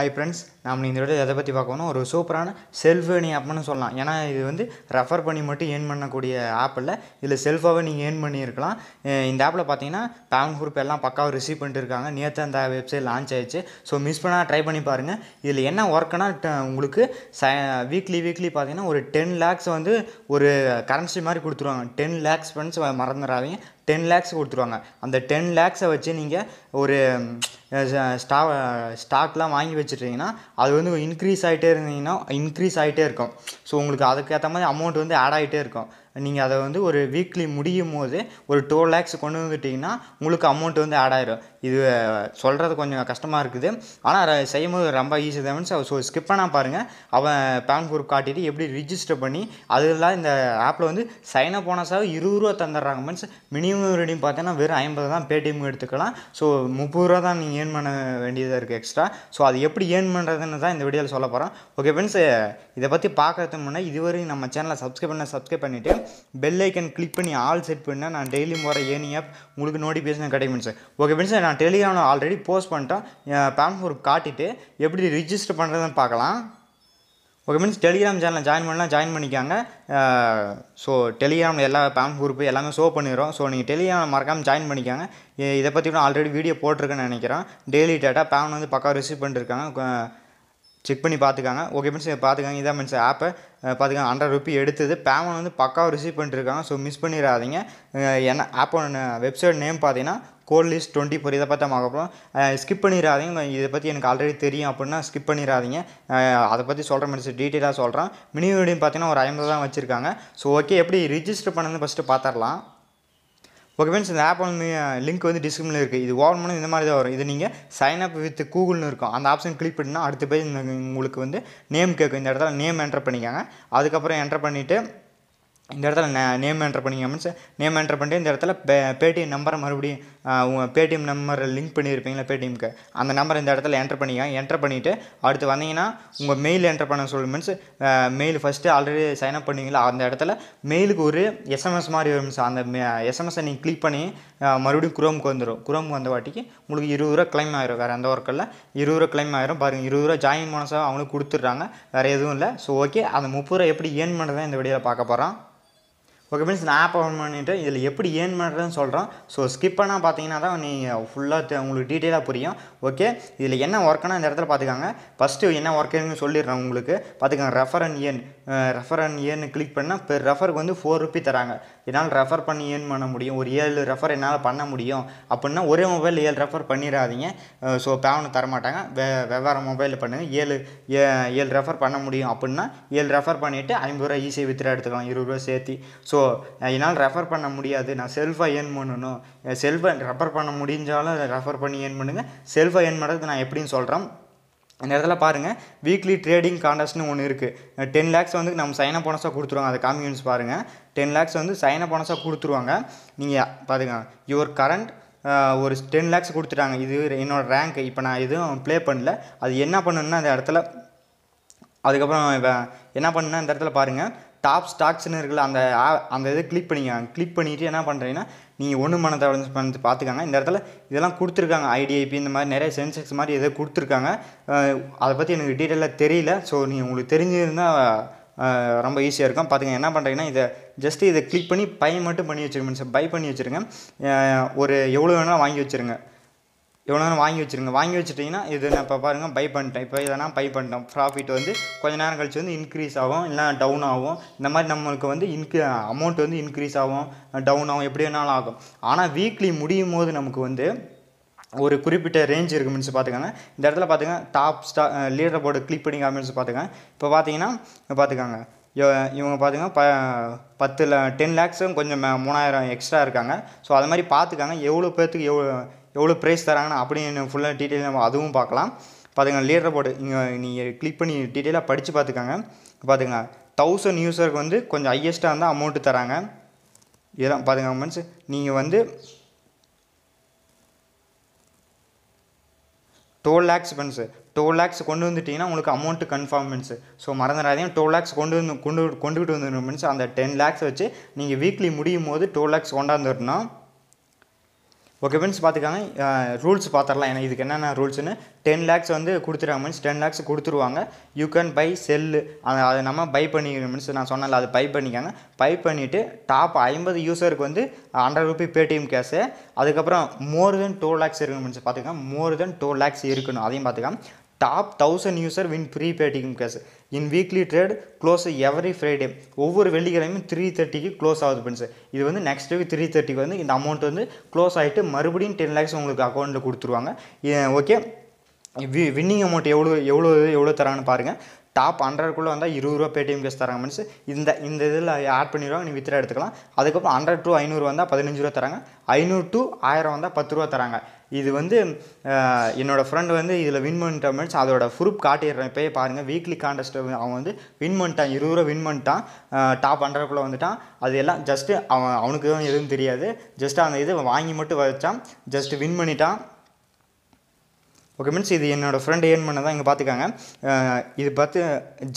hi friends நம்ம இந்த விட எதை பற்றி பார்க்கணும் ஒரு சூப்பரான செல்ஃப் ஏர்னிங் ஆப்னு சொல்லலாம் ஏன்னா இது வந்து ரெஃபர் பண்ணி மட்டும் ஏர்ன் பண்ணக்கூடிய ஆப் இல்லை இதில் செல்ஃபாகவே நீங்கள் ஏர்ன் பண்ணியிருக்கலாம் இந்த ஆப்பில் பார்த்தீங்கன்னா பேமெண்ட் குரூப் எல்லாம் பக்காவாக ரிசீவ் பண்ணிட்டு இருக்காங்க நேற்று அந்த வெப்சைட் லான்ச் ஆயிடுச்சு ஸோ மிஸ் பண்ணால் ட்ரை பண்ணி பாருங்கள் இதில் என்ன ஒர்க்னா உங்களுக்கு ச வீக்லி வீக்லி பார்த்தீங்கன்னா ஒரு டென் லேக்ஸ் வந்து ஒரு கரன்சி மாதிரி கொடுத்துருவாங்க டென் லேக்ஸ் ஃப்ரெண்ட்ஸ் மறந்துடாதீங்க டென் லேக்ஸ் கொடுத்துருவாங்க அந்த டென் லேக்ஸை வச்சு நீங்கள் ஒரு ஸ்டா ஸ்டாக்லாம் வாங்கி வச்சுட்டிங்கன்னா அது வந்து இன்க்ரீஸ் ஆகிட்டே இருந்தீங்கன்னா இன்க்ரீஸ் ஆகிட்டே இருக்கும் ஸோ உங்களுக்கு அதுக்கேற்ற மாதிரி அமௌண்ட் வந்து ஆட் ஆகிட்டே இருக்கும் நீங்கள் அதை வந்து ஒரு வீக்லி முடியும் போது ஒரு டூ லேக்ஸ் கொண்டு வந்துட்டிங்கன்னா உங்களுக்கு அமௌண்ட் வந்து ஆட் ஆயிரும் இது சொல்கிறது கொஞ்சம் கஷ்டமாக இருக்குது ஆனால் செய்யும் போது ரொம்ப ஈஸி தான் ஸோ ஸ்கிப் பண்ணால் பாருங்கள் அவன் பேன் குரூப் காட்டிட்டு எப்படி ரிஜிஸ்டர் பண்ணி அது இந்த ஆப்பில் வந்து சைனப் அப் போனஸாக இருபது ரூபா தந்துடுறாங்க மீன்ஸ் மினிமம் ரெடியும் பார்த்தீங்கன்னா வெறும் ஐம்பது தான் பேடிஎம் எடுத்துக்கலாம் ஸோ முப்பது ரூபா தான் நீங்கள் ஏர்ன் பண்ண வேண்டியதாக இருக்குது எக்ஸ்ட்ரா ஸோ அது எப்படி ஏர்ன் பண்ணுறதுன்னு தான் இந்த வீடியோவில் சொல்ல போகிறோம் ஓகே ஃப்ரெண்ட்ஸ் இதை பற்றி பார்க்கறதுக்கு முன்னே இதுவரை நம்ம சேனலை சப்ஸ்கிரைப் பண்ண சப்ஸ்கிரைப் பண்ணிவிட்டு பெல் ஐக்கன் கிளிக் பண்ணி ஆல் செட் பண்ணால் நான் டெய்லியும் போகிற ஏனி ஆப் உங்களுக்கு நோட்டிஃபிகேஷன் கிடைக்கும் சார் ஓகே ஃப்ரெண்ட்ஸ் நான் டெலிகிராமில் ஆல்ரெடி போஸ்ட் பண்ணிட்டேன் பேன் ஃபோர் காட்டிட்டு எப்படி ரிஜிஸ்டர் பண்ணுறதுன்னு பார்க்கலாம் ஓகே மீன்ஸ் டெலிகிராம் சேனலில் ஜாயின் பண்ணால் ஜாயின் பண்ணிக்காங்க ஸோ டெலிகிராமில் எல்லா பேம் குரூப்பு எல்லாமே ஷோ பண்ணிடுறோம் ஸோ நீங்கள் டெலிகிராம் மறக்காமல் ஜாயின் பண்ணிக்காங்க இதை பற்றி கூட ஆல்ரெடி வீடியோ போட்டிருக்கேன்னு நினைக்கிறேன் டெய்லி டேட்டா பேம் வந்து பக்கம் ரிசீவ் பண்ணிருக்காங்க செக் பண்ணி பார்த்துக்காங்க ஓகே மீன்ஸ் பார்த்துக்காங்க இதான் மீன்ஸ் ஆப்பை பார்த்துக்காங்க ஹண்ட்ரட் ருபி எடுத்தது பேமெண்ட் வந்து பக்காவாக ரிசீவ் பண்ணிட்டுருக்காங்க ஸோ மிஸ் பண்ணிடாதீங்க என்ன ஆப்போட வெப்சைட் நேம் பார்த்தீங்கன்னா கோல் லிஸ்ட் டுவெண்ட்டி ஃபோர் இதை பார்த்து நம்ம அப்புறம் ஸ்கிப் பண்ணிடாதீங்க இதை பற்றி எனக்கு ஆல்ரெடி தெரியும் அப்படின்னா ஸ்கிப் பண்ணிடாதீங்க அதை பற்றி சொல்கிற மாதிரி டீட்டெயிலாக சொல்கிறேன் மினி வீடியோன்னு பார்த்தீங்கன்னா ஒரு ஐம்பது தான் வச்சுருக்காங்க ஸோ ஓகே எப்படி ரிஜிஸ்டர் பண்ணது ஃபஸ்ட்டு பார்த்துடலாம் ஓகே ஃப்ரெண்ட்ஸ் இந்த ஆப் லிங்க் வந்து டிஸ்கிரிப்ஷனில் இருக்குது இது ஓப்பன் பண்ணி இந்த மாதிரி தான் வரும் இது நீங்கள் சைன் அப் வித் கூகுள்னு இருக்கும் அந்த ஆப்ஷன் கிளிக் பண்ணிங்கன்னா அடுத்த பேஜ் உங்களுக்கு வந்து நேம் கேட்கும் இந்த இடத்துல நேம் என்டர் பண்ணிக்காங்க அதுக்கப்புறம் என்டர் பண்ணிவிட்டு இந்த இடத்துல நே நேம் என்ட்ரு பண்ணிங்க மீன்ஸ் நேம் என்ட்ரு பண்ணிட்டு இந்த இடத்துல பே பேடிஎம் நம்பரை மறுபடியும் உங்கள் பேடிஎம் நம்பரை லிங்க் பண்ணியிருப்பீங்களா பேடிஎம்க்கு அந்த நம்பரை இந்த இடத்துல என்ட்ரு பண்ணிங்க என்ட்ரு பண்ணிவிட்டு அடுத்து வந்தீங்கன்னா உங்கள் மெயில் என்ட்ரு பண்ண சொல்லு means mail first already sign up பண்ணிங்களா அந்த இடத்துல மெயிலுக்கு ஒரு எஸ்எம்எஸ் மாதிரி வரும் மீன்ஸ் அந்த எஸ்எம்எஸ்ஸை நீங்கள் கிளிக் பண்ணி மறுபடியும் குரோமுக்கு வந்துடும் குரோமுக்கு வந்த வாட்டிக்கு உங்களுக்கு இருபது ரூபா கிளைம் ஆயிரும் வேறு எந்த ஒர்க்கில் இருபது ரூபா கிளைம் ஆயிரும் பாருங்கள் இருபது ரூபா ஜாயின் போனஸாக அவங்களுக்கு கொடுத்துட்றாங்க வேறு எதுவும் இல்லை ஸோ ஓகே அந்த முப்பது ரூபா எப்படி ஏன் பண்ணுறதான் இந்த வீடியோவில் பார்க்க போகிறோம் ஓகே மீன்ஸ் நான் ஆப் ஓப்பன் பண்ணிவிட்டு இதில் எப்படி ஏன் பண்ணுறதுன்னு சொல்கிறோம் ஸோ ஸ்கிப் பண்ணால் பார்த்தீங்கன்னா தான் நீங்கள் ஃபுல்லாக உங்களுக்கு டீட்டெயிலாக புரியும் ஓகே இதில் என்ன ஒர்க்குனா இந்த இடத்துல பார்த்துக்காங்க ஃபஸ்ட்டு என்ன ஒர்க்குன்னு சொல்லிடுறேன் உங்களுக்கு பார்த்துக்காங்க refer and earn refer and ஏன்னு கிளிக் பண்ணால் பெர் ரெஃபருக்கு வந்து ஃபோர் ருபி தராங்க என்னால் ரெஃபர் பண்ணி ஏன் பண்ண முடியும் ஒரு ஏழு ரெஃபர் என்னால் பண்ண முடியும் அப்படின்னா ஒரே மொபைல் ஏழு ரெஃபர் பண்ணிடாதீங்க ஸோ பேவனை தரமாட்டாங்க வே வெவ்வேறு மொபைலில் பண்ணுங்கள் ஏழு ஏ ஏழு ரெஃபர் பண்ண முடியும் அப்படின்னா ஏழு ரெஃபர் பண்ணிவிட்டு ஐம்பது ரூபா ஈஸியாக வித்ரா எடுத்துக்கலாம் இருபது ரூபா சேர்த்து ஸோ என்னால் ரெஃபர் பண்ண முடியாது நான் செல்ஃபாக ஏர்ன் பண்ணணும் செல்ஃபை ரெஃபர் பண்ண முடிஞ்சாலும் அதை ரெஃபர் பண்ணி ஏர்ன் பண்ணுங்கள் செல்ஃபை ஏர்ன் பண்ணுறது நான் எப்படின்னு சொல்கிறேன் இந்த இடத்துல பாருங்கள் வீக்லி ட்ரேடிங் கான்டஸ்ட்னு ஒன்று இருக்குது டென் லேக்ஸ் வந்து நம்ம சைனப் போனஸாக கொடுத்துருவாங்க அதை காமியூன்ஸ் பாருங்கள் டென் லேக்ஸ் வந்து சைனப் போனஸாக கொடுத்துருவாங்க நீங்கள் பாருங்க யுவர் கரண்ட் ஒரு டென் லேக்ஸ் கொடுத்துட்டாங்க இது என்னோடய ரேங்க் இப்போ நான் எதுவும் ப்ளே பண்ணல அது என்ன பண்ணணுன்னா அந்த இடத்துல அதுக்கப்புறம் என்ன பண்ணுன்னா இந்த இடத்துல பாருங்கள் டாப் ஸ்டாக்ஸ்னு இருக்குல்ல அந்த அந்த இதை கிளிக் பண்ணிக்கோங்க கிளிக் பண்ணிவிட்டு என்ன பண்ணுறீங்கன்னா நீங்கள் ஒன்று மனதை அடைஞ்சு பண்ணி பார்த்துக்காங்க இந்த இடத்துல இதெல்லாம் கொடுத்துருக்காங்க ஐடிஐபி இந்த மாதிரி நிறைய சென்செக்ஸ் மாதிரி எதோ கொடுத்துருக்காங்க அதை பற்றி எனக்கு டீட்டெயிலாக தெரியல ஸோ நீங்கள் உங்களுக்கு தெரிஞ்சிருந்தால் ரொம்ப ஈஸியாக இருக்கும் பார்த்துங்க என்ன பண்ணுறீங்கன்னா இதை ஜஸ்ட்டு இதை கிளிக் பண்ணி பை மட்டும் பண்ணி வச்சுருங்க மீன்ஸ் பை பண்ணி வச்சுருங்க ஒரு எவ்வளோ வேணாலும் வாங்கி வச்சுருங்க இவ்வளோ நேரம் வாங்கி வச்சுருங்க வாங்கி வச்சுட்டிங்கன்னா இது நான் இப்போ பாருங்கள் பை பண்ணிட்டேன் இப்போ இதெல்லாம் பை பண்ணிட்டோம் ப்ராஃபிட் வந்து கொஞ்ச நேரம் கழிச்சு வந்து இன்க்ரீஸ் ஆகும் இல்லை டவுன் ஆகும் இந்த மாதிரி நம்மளுக்கு வந்து இன்க்ரீ அமௌண்ட் வந்து இன்க்ரீஸ் ஆகும் டவுன் ஆகும் எப்படி வேணாலும் ஆகும் ஆனால் வீக்லி முடியும் போது நமக்கு வந்து ஒரு குறிப்பிட்ட ரேஞ்ச் இருக்கு மீன்ஸ் பார்த்துக்கோங்க இந்த இடத்துல பார்த்துங்க டாப் ஸ்டா லீடர் போர்டு கிளிக் பண்ணி காமிச்சு பார்த்துங்க இப்போ பார்த்தீங்கன்னா பார்த்துக்கோங்க இவங்க பார்த்துங்க ப பத்தில் டென் லேக்ஸும் கொஞ்சம் மூணாயிரம் எக்ஸ்ட்ரா இருக்காங்க ஸோ அது மாதிரி பார்த்துக்காங்க எவ்வளோ பேர்த்துக்கு எவ்வளோ எவ்வளோ ப்ரைஸ் தராங்கன்னா அப்படின்னு ஃபுல்லாக டீட்டெயில் நம்ம அதுவும் பார்க்கலாம் பார்த்துங்க லீடர் போர்டு இங்கே நீங்கள் கிளிக் பண்ணி டீட்டெயிலாக படித்து பார்த்துக்கோங்க பார்த்துங்க தௌசண்ட் யூஸருக்கு வந்து கொஞ்சம் ஹையஸ்ட்டாக இருந்தால் அமௌண்ட்டு தராங்க இதெல்லாம் பார்த்துங்க மீன்ஸ் நீங்கள் வந்து டோல் லேக்ஸ் ஃப்ரெண்ட்ஸு டோல் லேக்ஸ் கொண்டு வந்துட்டிங்கன்னா உங்களுக்கு அமௌண்ட்டு கன்ஃபார்மென்ஸு ஸோ மறந்துடாதீங்க டோல் லேக்ஸ் கொண்டு வந்து கொண்டு கொண்டுகிட்டு வந்துடணும் மீன்ஸ் அந்த டென் லேக்ஸ் வச்சு நீங்கள் வீக்லி முடியும் போது டோல் லேக்ஸ் கொண்டாந்துடணும் ஓகே ஃப்ரெண்ட்ஸ் பார்த்துக்காங்க ரூல்ஸ் பார்த்துடலாம் எனக்கு இதுக்கு என்னென்ன ரூல்ஸ்னு டென் லேக்ஸ் வந்து கொடுத்துருவாங்க மீன்ஸ் டென் லேக்ஸ் கொடுத்துருவாங்க யூ கேன் பை செல்லு அதை அதை நம்ம பை பண்ணிக்கணும் மீன்ஸ் நான் சொன்னல அதை பை பண்ணிக்காங்க பை பண்ணிவிட்டு டாப் ஐம்பது யூசருக்கு வந்து ஹண்ட்ரட் ருபி பேடிஎம் கேஷு அதுக்கப்புறம் மோர் தென் டூ லேக்ஸ் இருக்கணும் மீன்ஸ் பார்த்துக்கோங்க மோர் தென் டூ லேக்ஸ் இருக்கணும் அதையும் பார்த்துக்கலாம் top thousand user win free Paytm cash in weekly trade close every Friday ஒவ்வொரு வெள்ளிக்கிழமையும் த்ரீ தேர்ட்டிக்கு க்ளோஸ் ஆகுது சார் இது வந்து நெக்ஸ்ட் வீக் த்ரீ தேர்ட்டிக்கு வந்து இந்த அமௌண்ட் வந்து க்ளோஸ் ஆகிட்டு மறுபடியும் டென் லேக்ஸ் உங்களுக்கு அக்கௌண்ட்டில் கொடுத்துருவாங்க ஓகே வி வின்னிங் அமௌண்ட் எவ்வளோ எவ்வளோ எவ்வளோ தரான்னு பாருங்கள் டாப் ஹண்ட்ரட்குள்ளே வந்தால் இருபது ரூபா பேடிஎம் கேஸ் தராங்க மீன்ஸ் இந்த இந்த இதில் ஆட் பண்ணிடுவாங்க நீ வித்ரா எடுத்துக்கலாம் அதுக்கப்புறம் ஹண்ட்ரட் டு ஐநூறு வந்தால் பதினஞ்சு ரூபா தராங்க ஐநூறு டு ஆயிரம் வந்தால் பத்து ரூபா தராங்க இது வந்து என்னோடய ஃப்ரெண்டு வந்து இதில் வின் பண்ணிட்டா மீன்ஸ் அதோட ப்ரூப் காட்டிடுறேன் இப்போயே பாருங்கள் வீக்லி கான்டெஸ்ட் அவன் வந்து வின் பண்ணிட்டான் இருபது ரூபா வின் பண்ணிட்டான் டாப் ஹண்ட்ரட்குள்ளே வந்துட்டான் அது எல்லாம் ஜஸ்ட்டு அவன் அவனுக்கு எதுவும் தெரியாது ஜஸ்ட்டு அந்த இது வாங்கி மட்டும் வச்சான் ஜஸ்ட்டு வின் பண்ணிட்டான் ஓகே மீன்ஸ் இது என்னோடய ஃப்ரெண்ட் ஏர்ன் பண்ண தான் இங்கே பார்த்துக்காங்க இது பார்த்து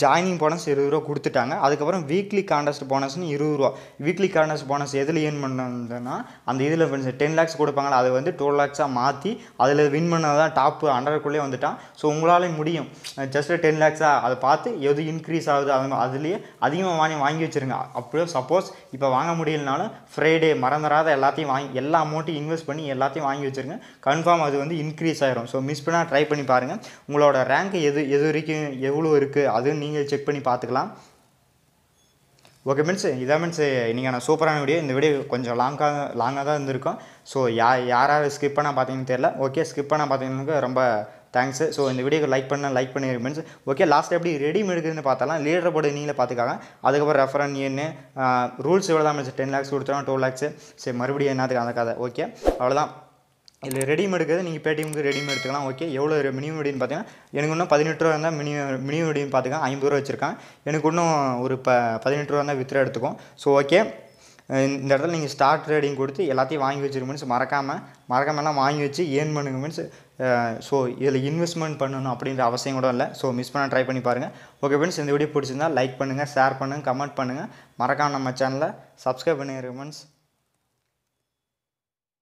ஜாயினிங் போனஸ் இருபது ரூபா கொடுத்துட்டாங்க அதுக்கப்புறம் வீக்லி கான்டெஸ்ட் போனஸ்னு இருபது ரூபா வீக்லி காண்டஸ்ட் போனஸ் எதில் ஏர்ன் பண்ணதுன்னா அந்த இதில் ஃப்ரெண்ட்ஸ் டென் லேக்ஸ் கொடுப்பாங்களா அதை வந்து டுவெல் லேக்ஸாக மாற்றி அதில் வின் பண்ணால் தான் டாப்பு ஹண்ட்ரட்குள்ளே வந்துட்டான் ஸோ உங்களால் முடியும் ஜஸ்ட்டு டென் லேக்ஸாக அதை பார்த்து எது இன்க்ரீஸ் ஆகுது அது அதுலேயே அதிகமாக வாங்கி வாங்கி வச்சுருங்க அப்படியே சப்போஸ் இப்போ வாங்க முடியலனாலும் ஃப்ரைடே மறந்துடாத எல்லாத்தையும் வாங்கி எல்லா அமௌண்ட்டையும் இன்வெஸ்ட் பண்ணி எல்லாத்தையும் வாங்கி வச்சுருங்க கன்ஃபார்ம் அது வந்து இன்க்ரீஸ் ஆகிரும் ஸோ மிஸ் பண்ணி வேணால் ட்ரை பண்ணி பாருங்கள் உங்களோட ரேங்க் எது எது வரைக்கும் எவ்வளோ இருக்குது அதுவும் நீங்கள் செக் பண்ணி பார்த்துக்கலாம் ஓகே மீன்ஸ் இதான் மீன்ஸ் இன்றைக்கான சூப்பரான வீடியோ இந்த வீடியோ கொஞ்சம் லாங்காக லாங்காக தான் இருந்திருக்கும் ஸோ யா யாராவது ஸ்கிப் பண்ணால் பார்த்தீங்கன்னு தெரியல ஓகே ஸ்கிப் பண்ணால் பார்த்தீங்கன்னா ரொம்ப தேங்க்ஸ் ஸோ இந்த வீடியோக்கு லைக் பண்ண லைக் பண்ணி மீன்ஸ் ஓகே லாஸ்ட் எப்படி ரெடிமேட் இருக்குதுன்னு பார்த்தாலாம் லீடர் போர்டு நீங்களே பார்த்துக்காங்க அதுக்கப்புறம் ரெஃபரன் ஏன்னு ரூல்ஸ் இவ்வளோ தான் மீன்ஸ் டென் லேக்ஸ் கொடுத்துருவோம் டூ லேக்ஸ் சரி மறுபடியும் என்னத்துக்கு அந்த கதை ஓகே அவ்வளோதான் இதில் ரெடிமேட் எடுக்கிறது நீங்கள் பேடிஎம்க்கு ரெடிமேட் எடுத்துக்கலாம் ஓகே எவ்வளோ மினிமம் அப்படின்னு பார்த்தீங்கன்னா எனக்கு இன்னும் பதினெட்டு ரூபா இருந்தால் மினிமம் மினிமம் அப்படின்னு பார்த்துக்கலாம் ஐம்பது ரூபா வச்சுருக்கேன் எனக்கு இன்னும் ஒரு ப பதினெட்டு ரூபா இருந்தால் வித்ரா எடுத்துக்கும் ஸோ ஓகே இந்த இடத்துல நீங்கள் ஸ்டார்ட் ரேடிங் கொடுத்து எல்லாத்தையும் வாங்கி வச்சுருக்க மீன்ஸ் மறக்காமல் மறக்காமலாம் வாங்கி வச்சு ஏர்ன் பண்ணுங்க மீன்ஸ் ஸோ இதில் இன்வெஸ்ட்மெண்ட் பண்ணணும் அப்படின்ற அவசியம் கூட இல்லை ஸோ மிஸ் பண்ண ட்ரை பண்ணி பாருங்கள் ஓகே ஃப்ரெண்ட்ஸ் இந்த வீடியோ பிடிச்சிருந்தால் லைக் பண்ணுங்கள் ஷேர் பண்ணுங்கள் கமெண்ட் பண்ணுங்கள் மறக்காமல் நம்ம சேனலை சப்ஸ்கிரைப் பண்ணிடுங்க மீன்ஸ்